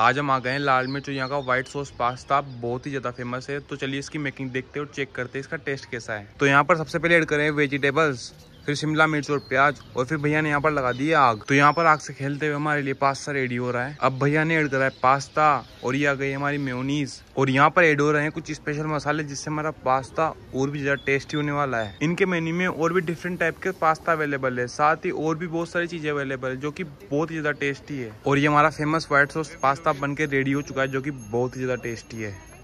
आज हम आ गए हैं लाल मिर्च यहाँ का व्हाइट सॉस पास्ता बहुत ही ज़्यादा फेमस है तो चलिए इसकी मेकिंग देखते हैं और चेक करते हैं इसका टेस्ट कैसा है तो यहाँ पर सबसे पहले ऐड करें वेजिटेबल्स फिर शिमला मिर्च और प्याज और फिर भैया ने यहाँ पर लगा दी आग तो यहाँ पर आग से खेलते हुए हमारे लिए पास्ता रेडी हो रहा है अब भैया ने एड करा है पास्ता और ये आ गई हमारी मेयोनीज और यहाँ पर एड हो रहे हैं कुछ स्पेशल मसाले जिससे हमारा पास्ता और भी ज्यादा टेस्टी होने वाला है इनके मेन्यू में और भी डिफरेंट टाइप के पास्ता अवेलेबल है साथ ही और भी बहुत सारी चीजें अवेलेबल है जो की बहुत ही ज्यादा टेस्टी है और ये हमारा फेमस व्हाइट सॉस पास्ता बन के रेडी हो चुका है जो की बहुत ही ज्यादा टेस्टी है